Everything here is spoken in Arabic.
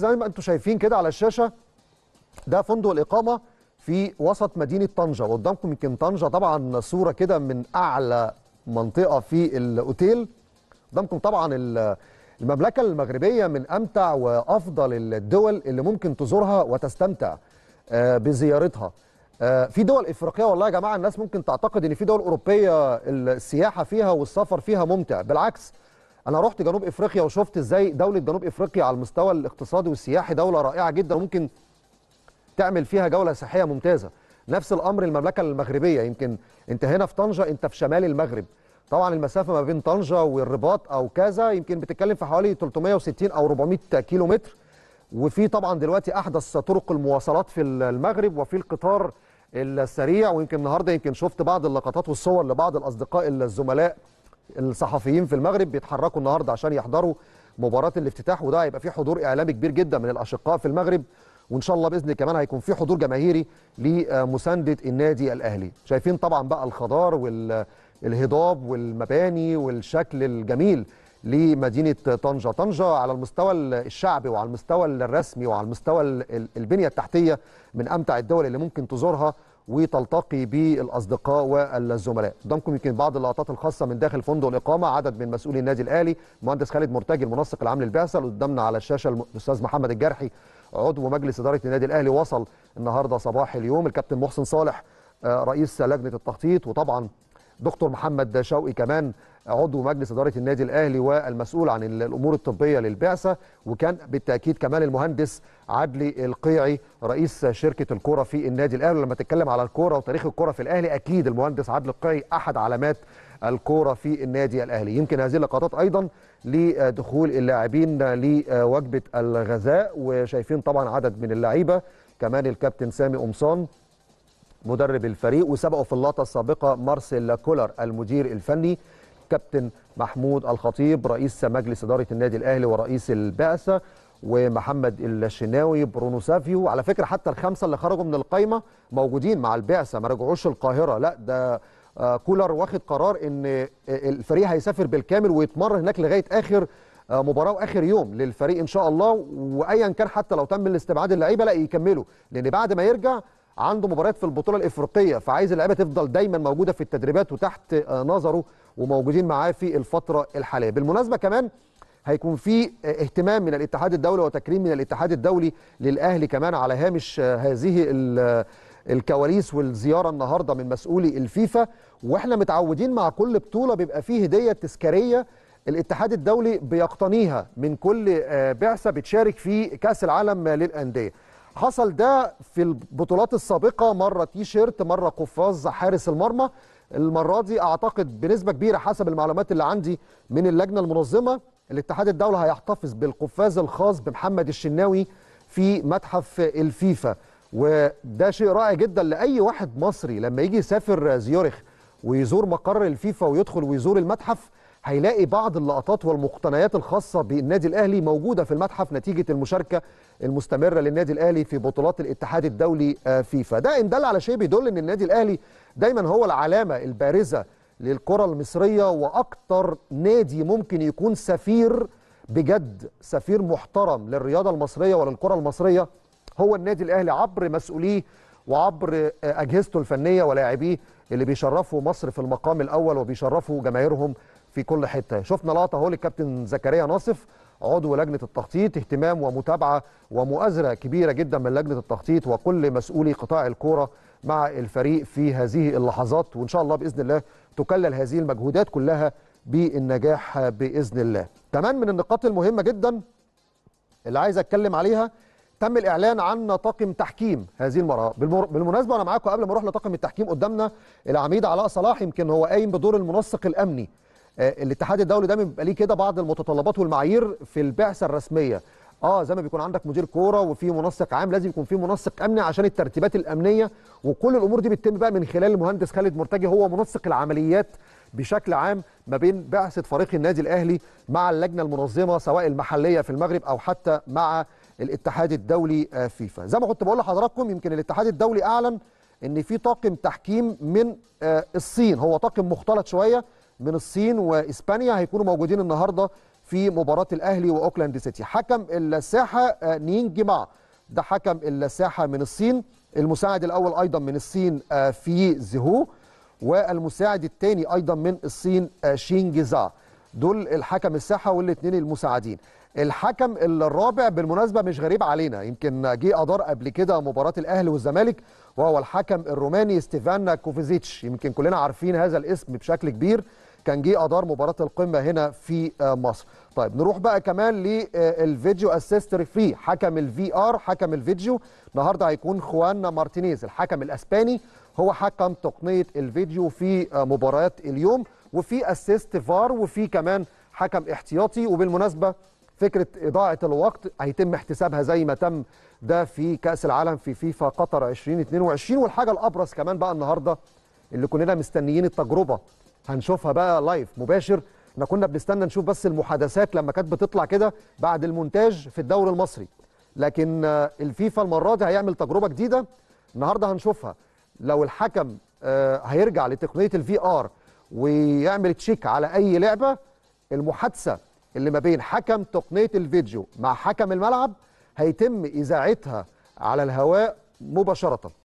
زي ما انتم شايفين كده على الشاشه ده فندق الاقامه في وسط مدينه طنجه وقدامكم يمكن طنجه طبعا صوره كده من اعلى منطقه في الاوتيل قدامكم طبعا المملكه المغربيه من امتع وافضل الدول اللي ممكن تزورها وتستمتع آه، بزيارتها آه، في دول افريقيه والله يا جماعه الناس ممكن تعتقد ان في دول اوروبيه السياحه فيها والسفر فيها ممتع بالعكس انا رحت جنوب افريقيا وشفت ازاي دوله جنوب افريقيا على المستوى الاقتصادي والسياحي دوله رائعه جدا وممكن تعمل فيها جوله سياحيه ممتازه نفس الامر المملكه المغربيه يمكن انت هنا في طنجه انت في شمال المغرب طبعا المسافه ما بين طنجه والرباط او كذا يمكن بتتكلم في حوالي 360 او 400 كيلو متر وفي طبعا دلوقتي احدث طرق المواصلات في المغرب وفي القطار السريع ويمكن النهارده يمكن شفت بعض اللقطات والصور لبعض الاصدقاء الزملاء الصحفيين في المغرب بيتحركوا النهارده عشان يحضروا مباراه الافتتاح وده هيبقى فيه حضور اعلامي كبير جدا من الاشقاء في المغرب وان شاء الله باذن كمان هيكون في حضور جماهيري لمسانده النادي الاهلي شايفين طبعا بقى الخضار والهضاب والمباني والشكل الجميل لمدينه طنجه طنجه على المستوى الشعبي وعلى المستوى الرسمي وعلى المستوى البنيه التحتيه من امتع الدول اللي ممكن تزورها وتلتقي بالاصدقاء والزملاء قدامكم يمكن بعض اللقطات الخاصه من داخل فندق الاقامه عدد من مسؤولي النادي الاهلي مهندس خالد مرتجي المنسق العام للبعثه قدامنا على الشاشه الاستاذ محمد الجرحي عضو مجلس اداره النادي الاهلي وصل النهارده صباح اليوم الكابتن محسن صالح آه، رئيس لجنه التخطيط وطبعا دكتور محمد شوقي كمان عضو مجلس اداره النادي الاهلي والمسؤول عن الامور الطبيه للبعثه وكان بالتاكيد كمان المهندس عدلي القيعي رئيس شركه الكوره في النادي الاهلي لما تتكلم على الكوره وتاريخ الكوره في الاهلي اكيد المهندس عدلي القيعي احد علامات الكوره في النادي الاهلي يمكن هذه اللقطات ايضا لدخول اللاعبين لوجبه الغذاء وشايفين طبعا عدد من اللعيبه كمان الكابتن سامي قمصان مدرب الفريق وسبقه في اللقطه السابقه مارسيل كولر المدير الفني كابتن محمود الخطيب رئيس مجلس اداره النادي الاهلي ورئيس البعثه ومحمد الشناوي برونو سافيو على فكره حتى الخمسه اللي خرجوا من القايمه موجودين مع البعثه ما رجعوش القاهره لا ده آه، كولر واخد قرار ان آه، الفريق هيسافر بالكامل ويتمرن هناك لغايه اخر آه، مباراه واخر يوم للفريق ان شاء الله وايا كان حتى لو تم الاستبعاد اللعيبه لا يكملوا لان بعد ما يرجع عنده مباريات في البطوله الافريقيه فعايز اللعيبه تفضل دايما موجوده في التدريبات وتحت آه، نظره وموجودين معاه في الفتره الحاليه بالمناسبه كمان هيكون في آه، اهتمام من الاتحاد الدولي وتكريم من الاتحاد الدولي للاهلي كمان على هامش آه، هذه الكواليس والزياره النهارده من مسؤولي الفيفا واحنا متعودين مع كل بطوله بيبقى فيه هديه تذكاريه الاتحاد الدولي بيقتنيها من كل بعثه بتشارك في كاس العالم للانديه حصل ده في البطولات السابقه مره تي شيرت مره قفاز حارس المرمى المره دي اعتقد بنسبه كبيره حسب المعلومات اللي عندي من اللجنه المنظمه الاتحاد الدولي هيحتفظ بالقفاز الخاص بمحمد الشناوي في متحف الفيفا وده شيء رائع جدا لاي واحد مصري لما يجي يسافر زيورخ ويزور مقر الفيفا ويدخل ويزور المتحف هيلاقي بعض اللقطات والمقتنيات الخاصة بالنادي الأهلي موجودة في المتحف نتيجة المشاركة المستمرة للنادي الأهلي في بطولات الاتحاد الدولي آه، فيفا ده إن دل على شيء بيدل أن النادي الأهلي دايما هو العلامة البارزة للكرة المصرية وأكتر نادي ممكن يكون سفير بجد سفير محترم للرياضة المصرية وللكرة المصرية هو النادي الأهلي عبر مسؤوليه وعبر آه، أجهزته الفنية ولاعبيه اللي بيشرفوا مصر في المقام الأول وبيشرفوا جماهيرهم في كل حته شفنا لقطه اهو للكابتن زكريا ناصف عضو لجنه التخطيط اهتمام ومتابعه ومؤازره كبيره جدا من لجنه التخطيط وكل مسؤولي قطاع الكوره مع الفريق في هذه اللحظات وان شاء الله باذن الله تكلل هذه المجهودات كلها بالنجاح باذن الله. كمان من النقاط المهمه جدا اللي عايز اتكلم عليها تم الاعلان عن طاقم تحكيم هذه المره بالمناسبه انا معاكم قبل ما اروح لطاقم التحكيم قدامنا العميد علاء صلاح يمكن هو قايم بدور المنسق الامني آه، الاتحاد الدولي ده بيبقى ليه كده بعض المتطلبات والمعايير في البعثه الرسميه اه زي ما بيكون عندك مدير كوره وفي منسق عام لازم يكون في منسق امني عشان الترتيبات الامنيه وكل الامور دي بتتم بقى من خلال المهندس خالد مرتجي هو منسق العمليات بشكل عام ما بين بعثه فريق النادي الاهلي مع اللجنه المنظمه سواء المحليه في المغرب او حتى مع الاتحاد الدولي آه، فيفا زي ما كنت بقول لحضراتكم يمكن الاتحاد الدولي اعلن ان في طاقم تحكيم من آه، الصين هو طاقم مختلط شويه من الصين واسبانيا هيكونوا موجودين النهارده في مباراه الاهلي واوكلاند سيتي حكم الساحه آه، نين جماع ده حكم الساحه من الصين المساعد الاول ايضا من الصين آه، في زهو والمساعد الثاني ايضا من الصين آه، شين زا دول الحكم الساحه والاثنين المساعدين الحكم الرابع بالمناسبه مش غريب علينا يمكن جه ادار قبل كده مباراه الاهلي والزمالك وهو الحكم الروماني ستيفان كوفيزيتش يمكن كلنا عارفين هذا الاسم بشكل كبير كان جه ادار مباراه القمه هنا في آه، مصر طيب نروح بقى كمان للفيديو اسيست ريفري حكم الفي ار حكم الفيديو النهارده هيكون خوانا مارتينيز الحكم الاسباني هو حكم تقنيه الفيديو في آه، مباريات اليوم وفي اسيست فار وفي كمان حكم احتياطي وبالمناسبه فكره اضاعه الوقت هيتم احتسابها زي ما تم ده في كاس العالم في فيفا قطر 2022 والحاجه الابرز كمان بقى النهارده اللي كلنا مستنيين التجربه هنشوفها بقى لايف مباشر احنا كنا بنستنى نشوف بس المحادثات لما كانت بتطلع كده بعد المونتاج في الدوري المصري لكن آه، الفيفا المره دي هيعمل تجربه جديده النهارده هنشوفها لو الحكم آه، هيرجع لتقنيه الفي ار ويعمل تشيك على اي لعبه المحادثه اللي ما بين حكم تقنيه الفيديو مع حكم الملعب هيتم اذاعتها على الهواء مباشره